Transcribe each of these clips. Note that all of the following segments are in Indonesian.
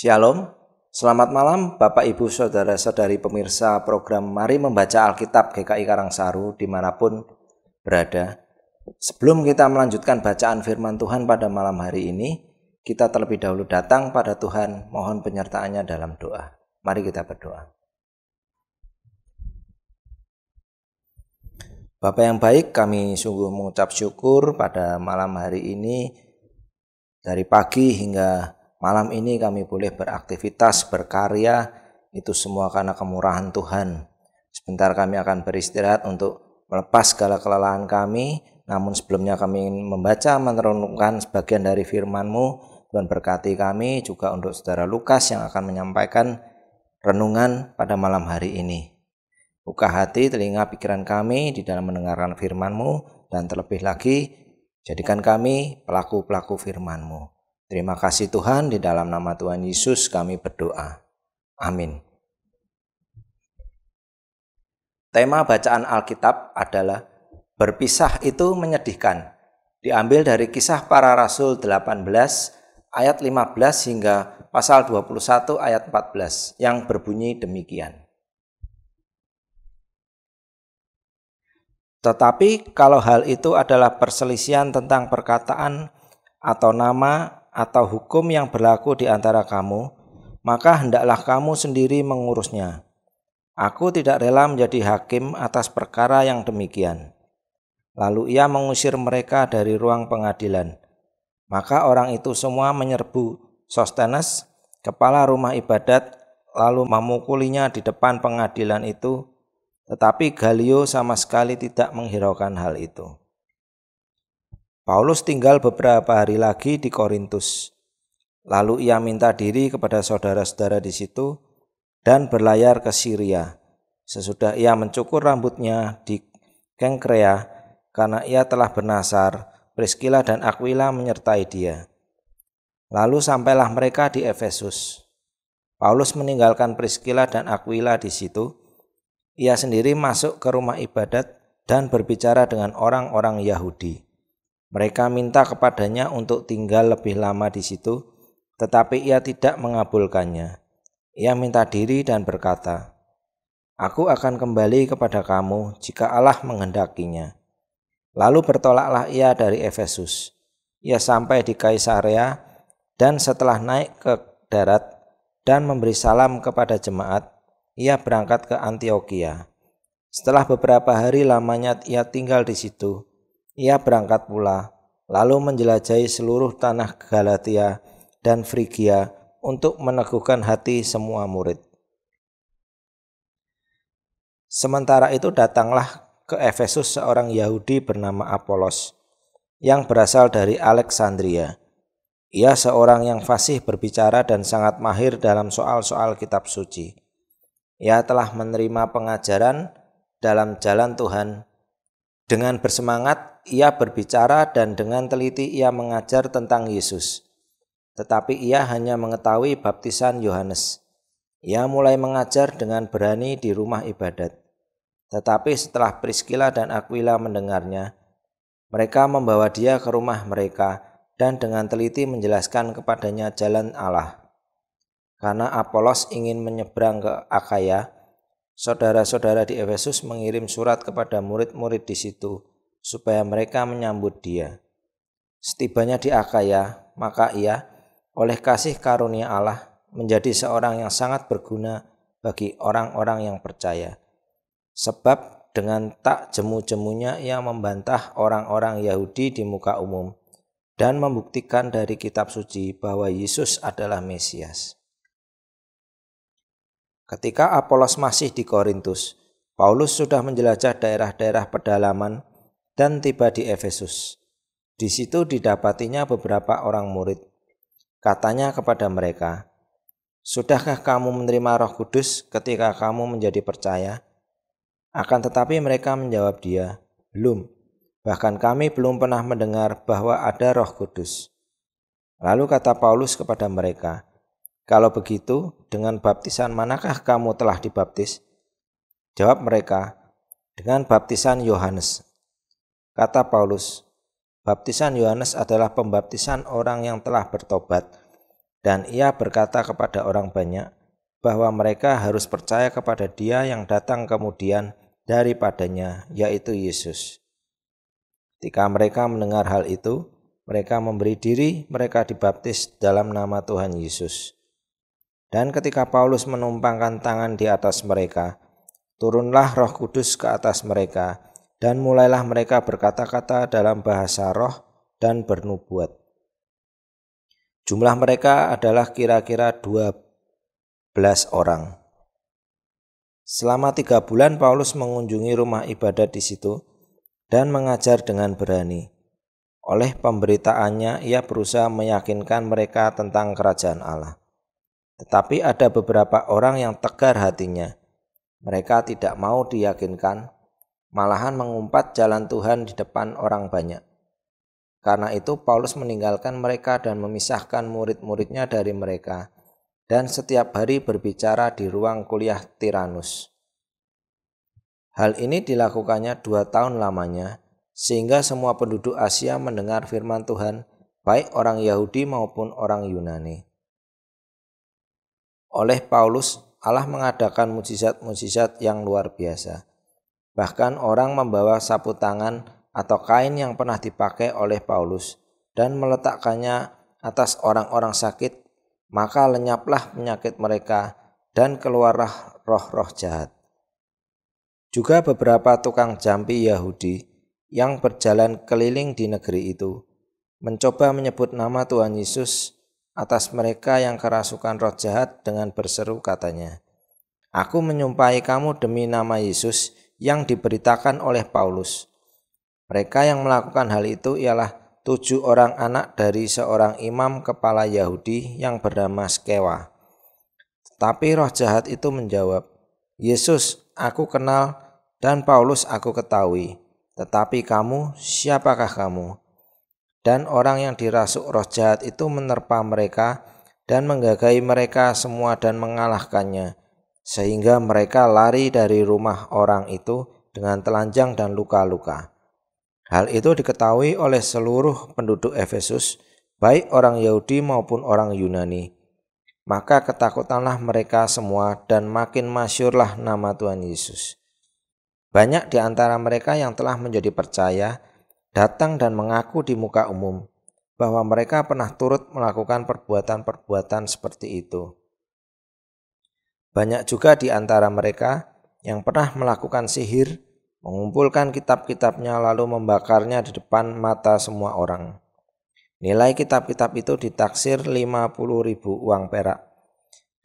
Shalom, selamat malam Bapak Ibu Saudara-saudari pemirsa program Mari Membaca Alkitab GKI Karangsaru dimanapun berada. Sebelum kita melanjutkan bacaan firman Tuhan pada malam hari ini, kita terlebih dahulu datang pada Tuhan mohon penyertaannya dalam doa. Mari kita berdoa. Bapak yang baik, kami sungguh mengucap syukur pada malam hari ini dari pagi hingga Malam ini kami boleh beraktivitas, berkarya, itu semua karena kemurahan Tuhan. Sebentar kami akan beristirahat untuk melepas segala kelelahan kami, namun sebelumnya kami ingin membaca, menerunkan sebagian dari firman-Mu. Tuhan berkati kami juga untuk saudara Lukas yang akan menyampaikan renungan pada malam hari ini. Buka hati, telinga, pikiran kami di dalam mendengarkan firman-Mu dan terlebih lagi, jadikan kami pelaku-pelaku firman-Mu. Terima kasih Tuhan, di dalam nama Tuhan Yesus kami berdoa. Amin. Tema bacaan Alkitab adalah berpisah itu menyedihkan. Diambil dari kisah para rasul 18 ayat 15 hingga pasal 21 ayat 14 yang berbunyi demikian. Tetapi kalau hal itu adalah perselisihan tentang perkataan atau nama atau hukum yang berlaku di antara kamu, maka hendaklah kamu sendiri mengurusnya. Aku tidak rela menjadi hakim atas perkara yang demikian. Lalu ia mengusir mereka dari ruang pengadilan. Maka orang itu semua menyerbu Sostenes, kepala rumah ibadat, lalu memukulinya di depan pengadilan itu, tetapi Galio sama sekali tidak menghiraukan hal itu. Paulus tinggal beberapa hari lagi di Korintus. Lalu ia minta diri kepada saudara-saudara di situ dan berlayar ke Syria. Sesudah ia mencukur rambutnya di Kengkrea karena ia telah bernasar, Priscilla dan Aquila menyertai dia. Lalu sampailah mereka di Efesus. Paulus meninggalkan Priscilla dan Aquila di situ. Ia sendiri masuk ke rumah ibadat dan berbicara dengan orang-orang Yahudi. Mereka minta kepadanya untuk tinggal lebih lama di situ, tetapi ia tidak mengabulkannya. Ia minta diri dan berkata, Aku akan kembali kepada kamu jika Allah menghendakinya. Lalu bertolaklah ia dari Efesus. Ia sampai di Kaisarea dan setelah naik ke darat dan memberi salam kepada jemaat, ia berangkat ke Antioquia. Setelah beberapa hari lamanya ia tinggal di situ, ia berangkat pula, lalu menjelajahi seluruh tanah Galatia dan Frigia untuk meneguhkan hati semua murid. Sementara itu datanglah ke Efesus seorang Yahudi bernama Apolos yang berasal dari Alexandria. Ia seorang yang fasih berbicara dan sangat mahir dalam soal-soal kitab suci. Ia telah menerima pengajaran dalam jalan Tuhan dengan bersemangat ia berbicara dan dengan teliti ia mengajar tentang Yesus. Tetapi ia hanya mengetahui baptisan Yohanes. Ia mulai mengajar dengan berani di rumah ibadat. Tetapi setelah Priscilla dan Aquila mendengarnya, mereka membawa dia ke rumah mereka dan dengan teliti menjelaskan kepadanya jalan Allah. Karena Apolos ingin menyeberang ke Akaya, saudara-saudara di Efesus mengirim surat kepada murid-murid di situ supaya mereka menyambut dia. Setibanya di Akaya, maka ia oleh kasih karunia Allah menjadi seorang yang sangat berguna bagi orang-orang yang percaya. Sebab dengan tak jemu-jemunya ia membantah orang-orang Yahudi di muka umum dan membuktikan dari kitab suci bahwa Yesus adalah Mesias. Ketika Apolos masih di Korintus, Paulus sudah menjelajah daerah-daerah pedalaman dan tiba di Efesus. Di situ didapatinya beberapa orang murid. Katanya kepada mereka, Sudahkah kamu menerima roh kudus ketika kamu menjadi percaya? Akan tetapi mereka menjawab dia, Belum, bahkan kami belum pernah mendengar bahwa ada roh kudus. Lalu kata Paulus kepada mereka, kalau begitu, dengan baptisan manakah kamu telah dibaptis? Jawab mereka, dengan baptisan Yohanes. Kata Paulus, baptisan Yohanes adalah pembaptisan orang yang telah bertobat dan ia berkata kepada orang banyak bahwa mereka harus percaya kepada dia yang datang kemudian daripadanya, yaitu Yesus. Ketika mereka mendengar hal itu, mereka memberi diri, mereka dibaptis dalam nama Tuhan Yesus. Dan ketika Paulus menumpangkan tangan di atas mereka, turunlah Roh Kudus ke atas mereka, dan mulailah mereka berkata-kata dalam bahasa roh dan bernubuat. Jumlah mereka adalah kira-kira 12 orang. Selama tiga bulan Paulus mengunjungi rumah ibadat di situ dan mengajar dengan berani. Oleh pemberitaannya ia berusaha meyakinkan mereka tentang kerajaan Allah. Tetapi ada beberapa orang yang tegar hatinya. Mereka tidak mau diyakinkan malahan mengumpat jalan Tuhan di depan orang banyak. Karena itu Paulus meninggalkan mereka dan memisahkan murid-muridnya dari mereka dan setiap hari berbicara di ruang kuliah Tiranus. Hal ini dilakukannya dua tahun lamanya sehingga semua penduduk Asia mendengar firman Tuhan baik orang Yahudi maupun orang Yunani. Oleh Paulus, Allah mengadakan mujizat-mujizat yang luar biasa Bahkan orang membawa sapu tangan atau kain yang pernah dipakai oleh Paulus dan meletakkannya atas orang-orang sakit, maka lenyaplah penyakit mereka dan keluarlah roh-roh jahat. Juga beberapa tukang jampi Yahudi yang berjalan keliling di negeri itu mencoba menyebut nama Tuhan Yesus atas mereka yang kerasukan roh jahat dengan berseru katanya, Aku menyumpahi kamu demi nama Yesus yang diberitakan oleh Paulus. Mereka yang melakukan hal itu ialah tujuh orang anak dari seorang imam kepala Yahudi yang bernama Skewa. Tetapi roh jahat itu menjawab, Yesus aku kenal dan Paulus aku ketahui, tetapi kamu siapakah kamu? Dan orang yang dirasuk roh jahat itu menerpa mereka dan menggagai mereka semua dan mengalahkannya, sehingga mereka lari dari rumah orang itu dengan telanjang dan luka-luka. Hal itu diketahui oleh seluruh penduduk Efesus, baik orang Yahudi maupun orang Yunani. Maka ketakutanlah mereka semua dan makin masyurlah nama Tuhan Yesus. Banyak di antara mereka yang telah menjadi percaya datang dan mengaku di muka umum bahwa mereka pernah turut melakukan perbuatan-perbuatan seperti itu. Banyak juga di antara mereka yang pernah melakukan sihir, mengumpulkan kitab-kitabnya lalu membakarnya di depan mata semua orang. Nilai kitab-kitab itu ditaksir 50 ribu uang perak.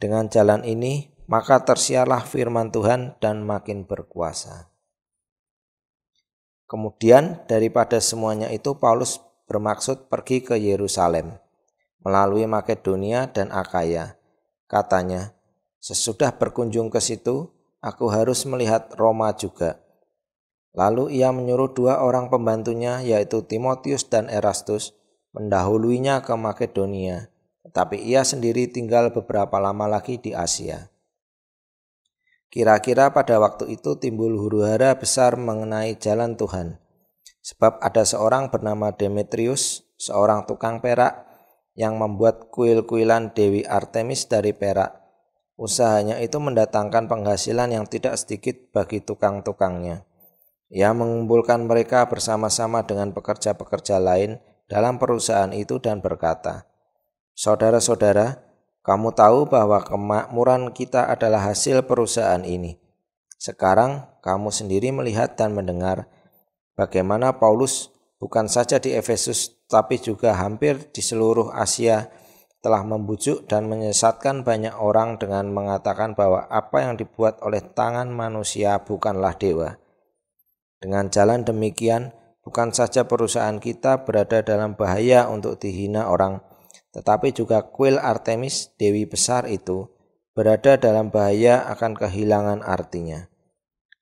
Dengan jalan ini, maka tersialah firman Tuhan dan makin berkuasa. Kemudian daripada semuanya itu Paulus bermaksud pergi ke Yerusalem melalui Makedonia dan Akaya. Katanya, Sesudah berkunjung ke situ, aku harus melihat Roma juga. Lalu ia menyuruh dua orang pembantunya, yaitu Timotius dan Erastus, mendahuluinya ke Makedonia, tetapi ia sendiri tinggal beberapa lama lagi di Asia. Kira-kira pada waktu itu timbul huru-hara besar mengenai jalan Tuhan, sebab ada seorang bernama Demetrius, seorang tukang perak, yang membuat kuil-kuilan Dewi Artemis dari perak, usahanya itu mendatangkan penghasilan yang tidak sedikit bagi tukang-tukangnya. Ia mengumpulkan mereka bersama-sama dengan pekerja-pekerja lain dalam perusahaan itu dan berkata, Saudara-saudara, kamu tahu bahwa kemakmuran kita adalah hasil perusahaan ini. Sekarang kamu sendiri melihat dan mendengar bagaimana Paulus bukan saja di Efesus tapi juga hampir di seluruh Asia telah membujuk dan menyesatkan banyak orang dengan mengatakan bahwa apa yang dibuat oleh tangan manusia bukanlah dewa. Dengan jalan demikian, bukan saja perusahaan kita berada dalam bahaya untuk dihina orang, tetapi juga kuil Artemis, dewi besar itu, berada dalam bahaya akan kehilangan artinya.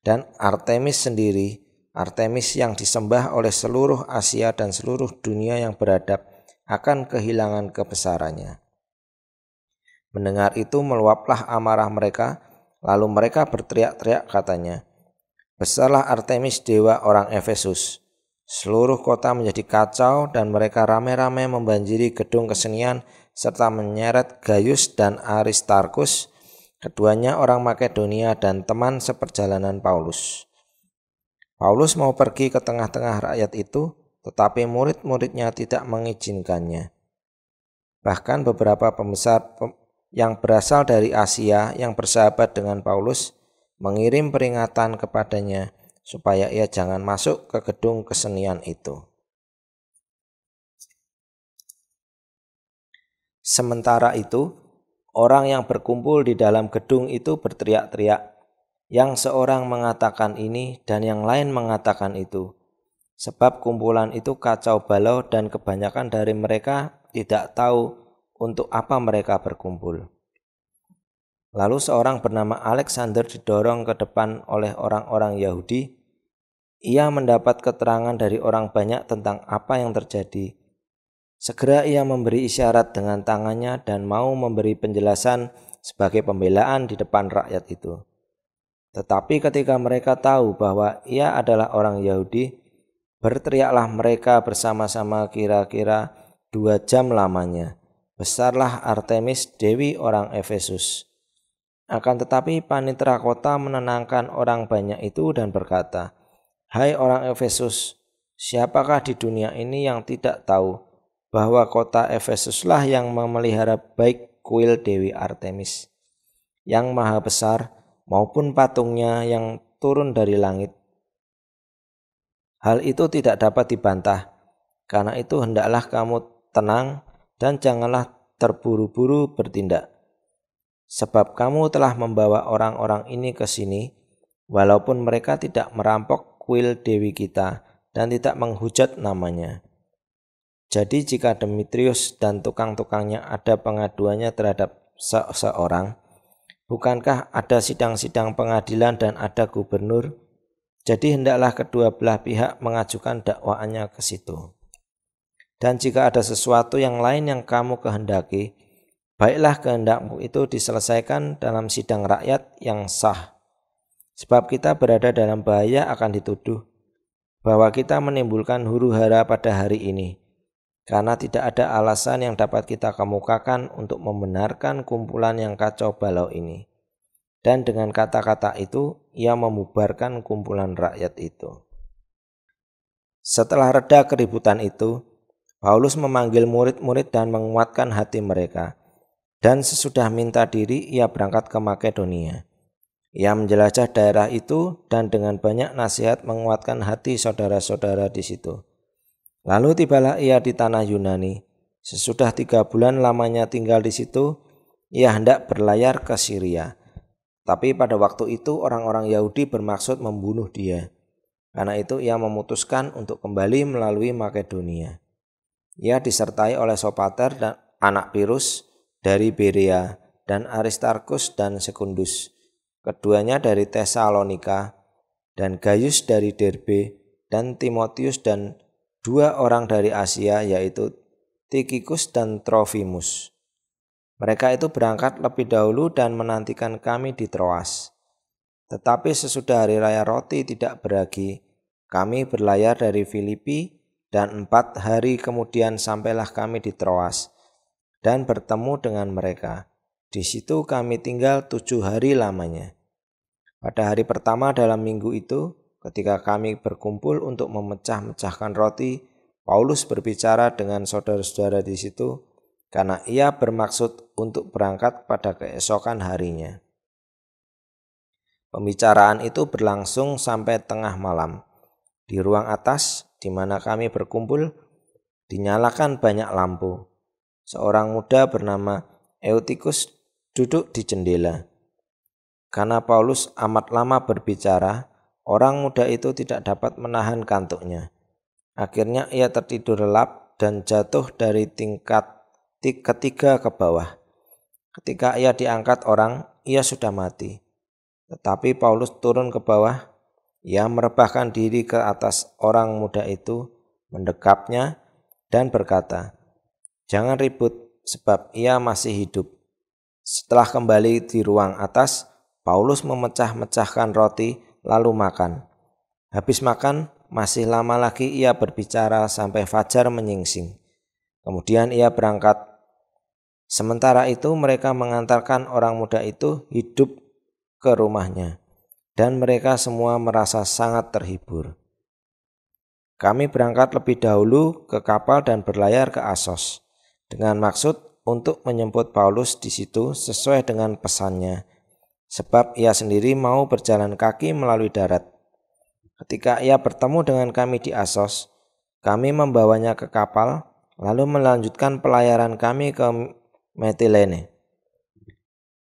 Dan Artemis sendiri, Artemis yang disembah oleh seluruh Asia dan seluruh dunia yang beradab, akan kehilangan kebesarannya. Mendengar itu meluaplah amarah mereka, lalu mereka berteriak-teriak katanya, Besarlah Artemis dewa orang Efesus. Seluruh kota menjadi kacau dan mereka rame-rame membanjiri gedung kesenian serta menyeret Gaius dan Aristarkus, keduanya orang Makedonia dan teman seperjalanan Paulus. Paulus mau pergi ke tengah-tengah rakyat itu, tetapi murid-muridnya tidak mengizinkannya. Bahkan beberapa pembesar yang berasal dari Asia yang bersahabat dengan Paulus mengirim peringatan kepadanya supaya ia jangan masuk ke gedung kesenian itu. Sementara itu, orang yang berkumpul di dalam gedung itu berteriak-teriak, yang seorang mengatakan ini dan yang lain mengatakan itu Sebab kumpulan itu kacau balau dan kebanyakan dari mereka tidak tahu untuk apa mereka berkumpul. Lalu seorang bernama Alexander didorong ke depan oleh orang-orang Yahudi. Ia mendapat keterangan dari orang banyak tentang apa yang terjadi. Segera ia memberi isyarat dengan tangannya dan mau memberi penjelasan sebagai pembelaan di depan rakyat itu. Tetapi ketika mereka tahu bahwa ia adalah orang Yahudi, Berteriaklah mereka bersama-sama kira-kira dua jam lamanya. Besarlah Artemis, dewi orang Efesus. Akan tetapi panitera kota menenangkan orang banyak itu dan berkata, Hai orang Efesus, siapakah di dunia ini yang tidak tahu bahwa kota Efesuslah yang memelihara baik kuil Dewi Artemis, yang maha besar maupun patungnya yang turun dari langit. Hal itu tidak dapat dibantah. Karena itu hendaklah kamu tenang dan janganlah terburu-buru bertindak. Sebab kamu telah membawa orang-orang ini ke sini, walaupun mereka tidak merampok kuil dewi kita dan tidak menghujat namanya. Jadi jika Demetrius dan tukang-tukangnya ada pengaduannya terhadap seseorang, bukankah ada sidang-sidang pengadilan dan ada gubernur? Jadi hendaklah kedua belah pihak mengajukan dakwaannya ke situ. Dan jika ada sesuatu yang lain yang kamu kehendaki, baiklah kehendakmu itu diselesaikan dalam sidang rakyat yang sah. Sebab kita berada dalam bahaya akan dituduh bahwa kita menimbulkan huru hara pada hari ini. Karena tidak ada alasan yang dapat kita kemukakan untuk membenarkan kumpulan yang kacau balau ini. Dan dengan kata-kata itu, ia memubarkan kumpulan rakyat itu. Setelah reda keributan itu, Paulus memanggil murid-murid dan menguatkan hati mereka. Dan sesudah minta diri, ia berangkat ke Makedonia. Ia menjelajah daerah itu dan dengan banyak nasihat menguatkan hati saudara-saudara di situ. Lalu tibalah ia di tanah Yunani. Sesudah tiga bulan lamanya tinggal di situ, ia hendak berlayar ke Syria tapi pada waktu itu orang-orang Yahudi bermaksud membunuh dia. Karena itu ia memutuskan untuk kembali melalui Makedonia. Ia disertai oleh Sopater dan anak Pirus dari Berea dan Aristarkus dan Sekundus. Keduanya dari Tesalonika dan Gaius dari Derbe dan Timotius dan dua orang dari Asia yaitu Tikikus dan Trofimus. Mereka itu berangkat lebih dahulu dan menantikan kami di Troas. Tetapi sesudah hari raya roti tidak beragi, kami berlayar dari Filipi dan empat hari kemudian sampailah kami di Troas dan bertemu dengan mereka. Di situ kami tinggal tujuh hari lamanya. Pada hari pertama dalam minggu itu, ketika kami berkumpul untuk memecah-mecahkan roti, Paulus berbicara dengan saudara-saudara di situ karena ia bermaksud untuk berangkat pada keesokan harinya. Pembicaraan itu berlangsung sampai tengah malam. Di ruang atas, di mana kami berkumpul, dinyalakan banyak lampu. Seorang muda bernama Eutikus duduk di jendela. Karena Paulus amat lama berbicara, orang muda itu tidak dapat menahan kantuknya. Akhirnya ia tertidur lelap dan jatuh dari tingkat ketiga ke bawah. Ketika ia diangkat orang, ia sudah mati. Tetapi Paulus turun ke bawah, ia merebahkan diri ke atas orang muda itu, mendekapnya, dan berkata, Jangan ribut, sebab ia masih hidup. Setelah kembali di ruang atas, Paulus memecah-mecahkan roti, lalu makan. Habis makan, masih lama lagi ia berbicara sampai fajar menyingsing. Kemudian ia berangkat Sementara itu mereka mengantarkan orang muda itu hidup ke rumahnya dan mereka semua merasa sangat terhibur. Kami berangkat lebih dahulu ke kapal dan berlayar ke Asos dengan maksud untuk menjemput Paulus di situ sesuai dengan pesannya sebab ia sendiri mau berjalan kaki melalui darat. Ketika ia bertemu dengan kami di Asos, kami membawanya ke kapal lalu melanjutkan pelayaran kami ke Metilene.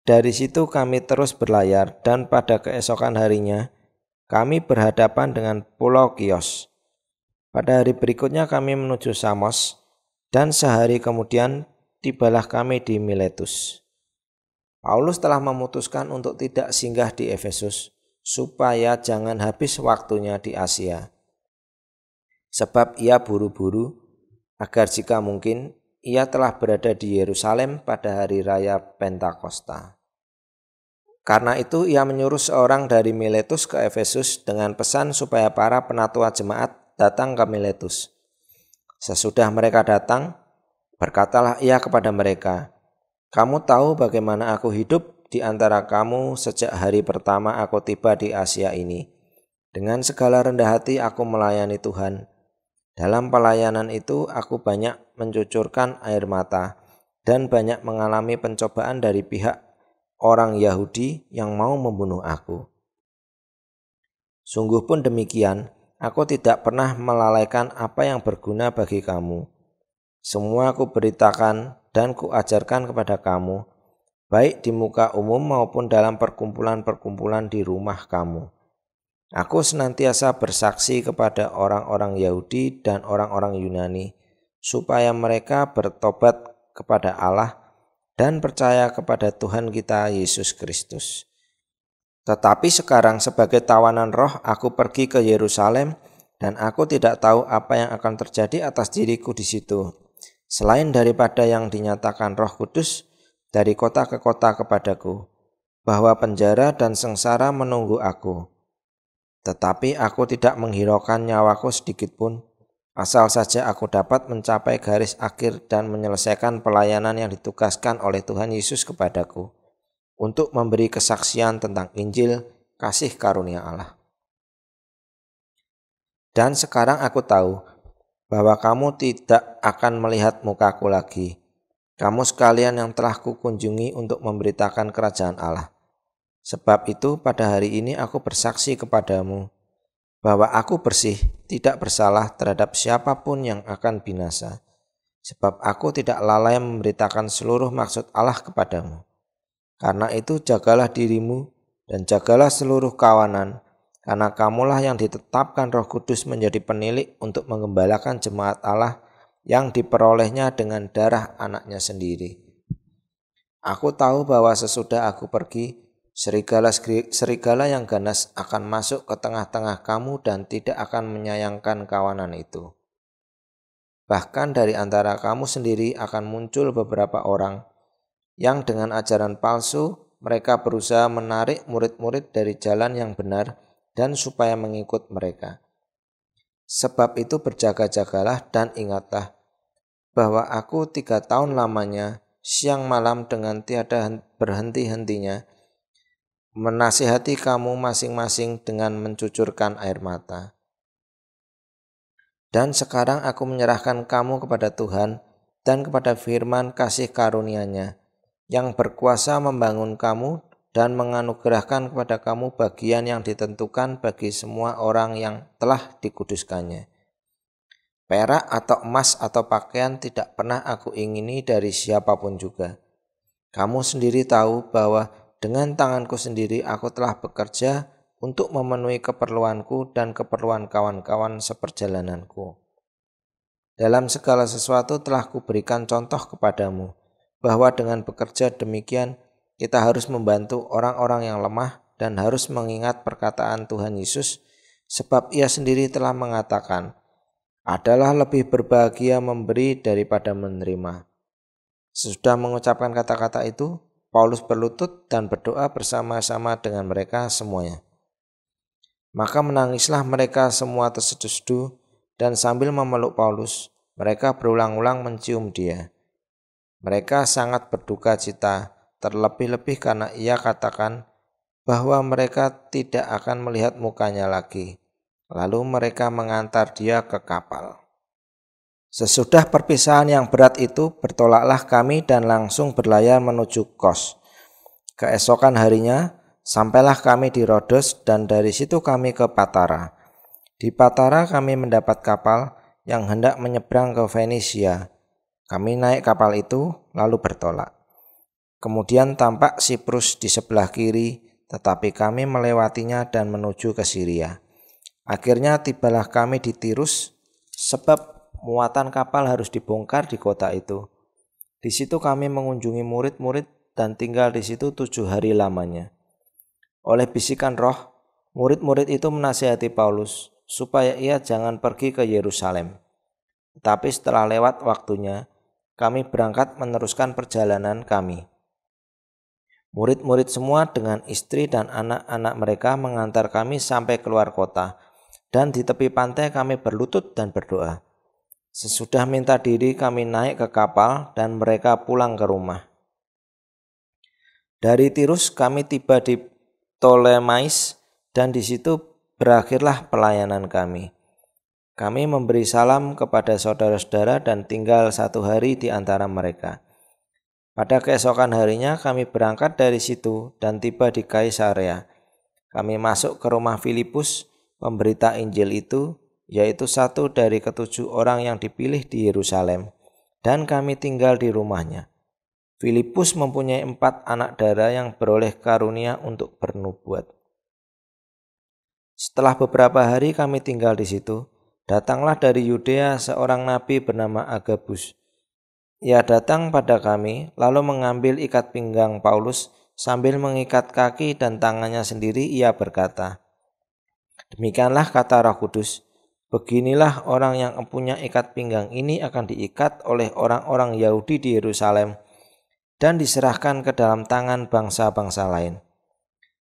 Dari situ kami terus berlayar dan pada keesokan harinya kami berhadapan dengan pulau Kios. Pada hari berikutnya kami menuju Samos dan sehari kemudian tibalah kami di Miletus. Paulus telah memutuskan untuk tidak singgah di Efesus supaya jangan habis waktunya di Asia. Sebab ia buru-buru agar jika mungkin ia telah berada di Yerusalem pada hari raya Pentakosta. Karena itu ia menyuruh seorang dari Miletus ke Efesus dengan pesan supaya para penatua jemaat datang ke Miletus. Sesudah mereka datang, berkatalah ia kepada mereka, "Kamu tahu bagaimana aku hidup di antara kamu sejak hari pertama aku tiba di Asia ini. Dengan segala rendah hati aku melayani Tuhan, dalam pelayanan itu, aku banyak mencucurkan air mata dan banyak mengalami pencobaan dari pihak orang Yahudi yang mau membunuh aku. Sungguh pun demikian, aku tidak pernah melalaikan apa yang berguna bagi kamu. Semua aku beritakan dan kuajarkan kepada kamu, baik di muka umum maupun dalam perkumpulan-perkumpulan di rumah kamu Aku senantiasa bersaksi kepada orang-orang Yahudi dan orang-orang Yunani, supaya mereka bertobat kepada Allah dan percaya kepada Tuhan kita Yesus Kristus. Tetapi sekarang, sebagai tawanan roh, aku pergi ke Yerusalem, dan aku tidak tahu apa yang akan terjadi atas diriku di situ, selain daripada yang dinyatakan Roh Kudus dari kota ke kota kepadaku, bahwa penjara dan sengsara menunggu aku. Tetapi aku tidak menghiraukan nyawaku sedikitpun, asal saja aku dapat mencapai garis akhir dan menyelesaikan pelayanan yang ditugaskan oleh Tuhan Yesus kepadaku untuk memberi kesaksian tentang Injil kasih karunia Allah. Dan sekarang aku tahu bahwa kamu tidak akan melihat mukaku lagi. Kamu sekalian yang telah kukunjungi untuk memberitakan kerajaan Allah. Sebab itu pada hari ini aku bersaksi kepadamu bahwa aku bersih, tidak bersalah terhadap siapapun yang akan binasa. Sebab aku tidak lalai memberitakan seluruh maksud Allah kepadamu. Karena itu jagalah dirimu dan jagalah seluruh kawanan, karena kamulah yang ditetapkan roh kudus menjadi penilik untuk mengembalakan jemaat Allah yang diperolehnya dengan darah anaknya sendiri. Aku tahu bahwa sesudah aku pergi, Serigala serigala yang ganas akan masuk ke tengah-tengah kamu dan tidak akan menyayangkan kawanan itu. Bahkan dari antara kamu sendiri akan muncul beberapa orang yang dengan ajaran palsu mereka berusaha menarik murid-murid dari jalan yang benar dan supaya mengikut mereka. Sebab itu berjaga-jagalah dan ingatlah bahwa aku tiga tahun lamanya siang malam dengan tiada berhenti-hentinya menasihati kamu masing-masing dengan mencucurkan air mata. Dan sekarang aku menyerahkan kamu kepada Tuhan dan kepada firman kasih karunia-Nya yang berkuasa membangun kamu dan menganugerahkan kepada kamu bagian yang ditentukan bagi semua orang yang telah dikuduskannya. Perak atau emas atau pakaian tidak pernah aku ingini dari siapapun juga. Kamu sendiri tahu bahwa dengan tanganku sendiri aku telah bekerja untuk memenuhi keperluanku dan keperluan kawan-kawan seperjalananku. Dalam segala sesuatu telah kuberikan contoh kepadamu, bahwa dengan bekerja demikian kita harus membantu orang-orang yang lemah dan harus mengingat perkataan Tuhan Yesus, sebab ia sendiri telah mengatakan, adalah lebih berbahagia memberi daripada menerima. Sesudah mengucapkan kata-kata itu, Paulus berlutut dan berdoa bersama-sama dengan mereka semuanya. Maka menangislah mereka semua terseduh-seduh dan sambil memeluk Paulus, mereka berulang-ulang mencium dia. Mereka sangat berduka cita, terlebih-lebih karena ia katakan bahwa mereka tidak akan melihat mukanya lagi. Lalu mereka mengantar dia ke kapal. Sesudah perpisahan yang berat itu, bertolaklah kami dan langsung berlayar menuju Kos. Keesokan harinya, sampailah kami di Rhodes dan dari situ kami ke Patara. Di Patara kami mendapat kapal yang hendak menyeberang ke Venesia. Kami naik kapal itu, lalu bertolak. Kemudian tampak Siprus di sebelah kiri, tetapi kami melewatinya dan menuju ke Syria. Akhirnya tibalah kami di Tirus, sebab muatan kapal harus dibongkar di kota itu. Di situ kami mengunjungi murid-murid dan tinggal di situ tujuh hari lamanya. Oleh bisikan roh, murid-murid itu menasihati Paulus supaya ia jangan pergi ke Yerusalem. Tetapi setelah lewat waktunya, kami berangkat meneruskan perjalanan kami. Murid-murid semua dengan istri dan anak-anak mereka mengantar kami sampai keluar kota, dan di tepi pantai kami berlutut dan berdoa. Sesudah minta diri kami naik ke kapal dan mereka pulang ke rumah. Dari Tirus kami tiba di Ptolemais dan di situ berakhirlah pelayanan kami. Kami memberi salam kepada saudara-saudara dan tinggal satu hari di antara mereka. Pada keesokan harinya kami berangkat dari situ dan tiba di Kaisarea. Kami masuk ke rumah Filipus, pemberita Injil itu, yaitu satu dari ketujuh orang yang dipilih di Yerusalem, dan kami tinggal di rumahnya. Filipus mempunyai empat anak dara yang beroleh karunia untuk bernubuat. Setelah beberapa hari kami tinggal di situ, datanglah dari Yudea seorang nabi bernama Agabus. Ia datang pada kami, lalu mengambil ikat pinggang Paulus sambil mengikat kaki dan tangannya sendiri ia berkata, Demikianlah kata roh kudus, Beginilah orang yang mempunyai ikat pinggang ini akan diikat oleh orang-orang Yahudi di Yerusalem dan diserahkan ke dalam tangan bangsa-bangsa lain.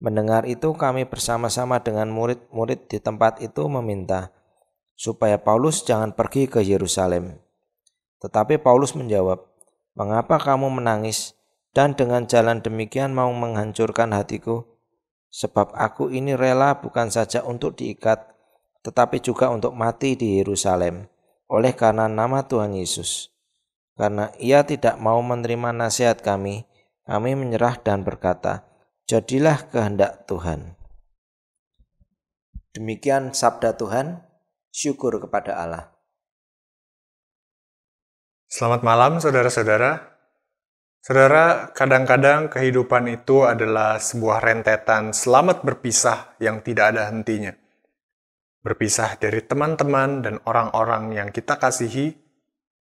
Mendengar itu kami bersama-sama dengan murid-murid di tempat itu meminta supaya Paulus jangan pergi ke Yerusalem. Tetapi Paulus menjawab, "Mengapa kamu menangis dan dengan jalan demikian mau menghancurkan hatiku? Sebab aku ini rela bukan saja untuk diikat, tetapi juga untuk mati di Yerusalem oleh karena nama Tuhan Yesus. Karena ia tidak mau menerima nasihat kami, kami menyerah dan berkata, "Jadilah kehendak Tuhan." Demikian sabda Tuhan, syukur kepada Allah. Selamat malam saudara-saudara. Saudara, kadang-kadang kehidupan itu adalah sebuah rentetan selamat berpisah yang tidak ada hentinya berpisah dari teman-teman dan orang-orang yang kita kasihi,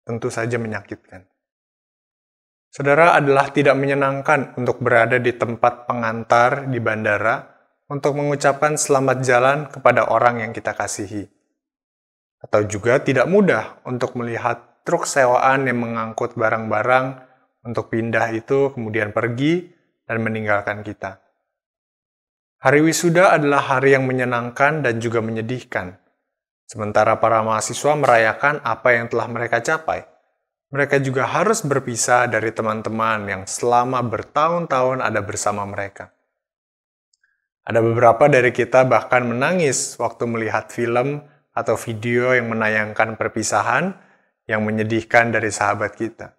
tentu saja menyakitkan. Saudara adalah tidak menyenangkan untuk berada di tempat pengantar di bandara untuk mengucapkan selamat jalan kepada orang yang kita kasihi. Atau juga tidak mudah untuk melihat truk sewaan yang mengangkut barang-barang untuk pindah itu kemudian pergi dan meninggalkan kita. Hari wisuda adalah hari yang menyenangkan dan juga menyedihkan. Sementara para mahasiswa merayakan apa yang telah mereka capai, mereka juga harus berpisah dari teman-teman yang selama bertahun-tahun ada bersama mereka. Ada beberapa dari kita bahkan menangis waktu melihat film atau video yang menayangkan perpisahan yang menyedihkan dari sahabat kita.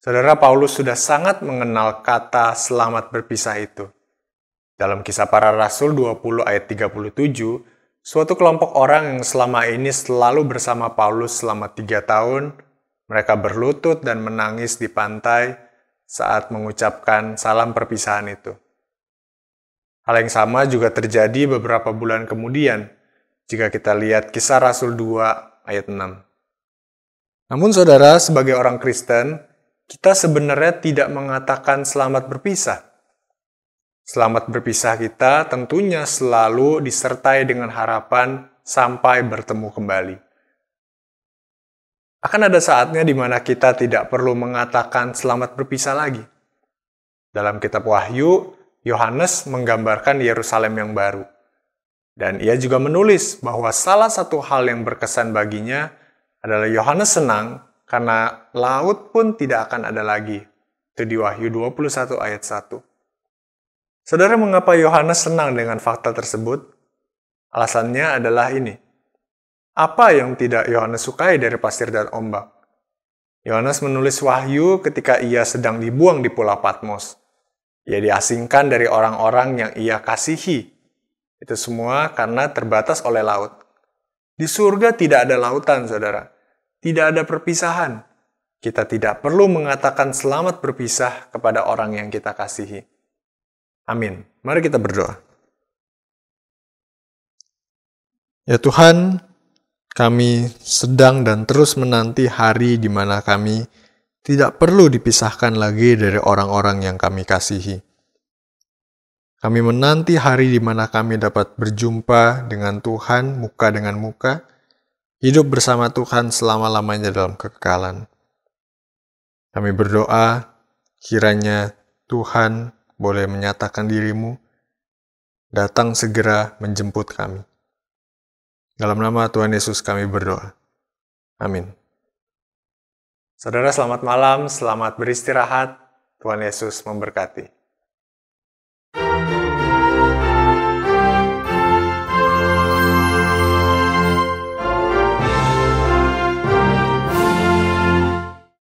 Saudara Paulus sudah sangat mengenal kata "selamat berpisah" itu dalam kisah para rasul 20 ayat 37, suatu kelompok orang yang selama ini selalu bersama Paulus selama tiga tahun, mereka berlutut dan menangis di pantai saat mengucapkan salam perpisahan itu. Hal yang sama juga terjadi beberapa bulan kemudian jika kita lihat kisah Rasul 2 ayat 6. Namun saudara, sebagai orang Kristen, kita sebenarnya tidak mengatakan selamat berpisah. Selamat berpisah kita tentunya selalu disertai dengan harapan sampai bertemu kembali. Akan ada saatnya di mana kita tidak perlu mengatakan selamat berpisah lagi. Dalam kitab Wahyu, Yohanes menggambarkan Yerusalem yang baru. Dan ia juga menulis bahwa salah satu hal yang berkesan baginya adalah Yohanes senang karena laut pun tidak akan ada lagi. Itu di Wahyu 21 ayat 1. Saudara, mengapa Yohanes senang dengan fakta tersebut? Alasannya adalah ini. Apa yang tidak Yohanes sukai dari pasir dan ombak? Yohanes menulis wahyu ketika ia sedang dibuang di Pulau Patmos. Ia diasingkan dari orang-orang yang ia kasihi. Itu semua karena terbatas oleh laut. Di surga tidak ada lautan, saudara. Tidak ada perpisahan. Kita tidak perlu mengatakan selamat berpisah kepada orang yang kita kasihi. Amin. Mari kita berdoa. Ya Tuhan, kami sedang dan terus menanti hari di mana kami tidak perlu dipisahkan lagi dari orang-orang yang kami kasihi. Kami menanti hari di mana kami dapat berjumpa dengan Tuhan muka dengan muka, hidup bersama Tuhan selama-lamanya dalam kekekalan. Kami berdoa, kiranya Tuhan boleh menyatakan dirimu, datang segera menjemput kami. Dalam nama Tuhan Yesus kami berdoa. Amin. Saudara selamat malam, selamat beristirahat. Tuhan Yesus memberkati.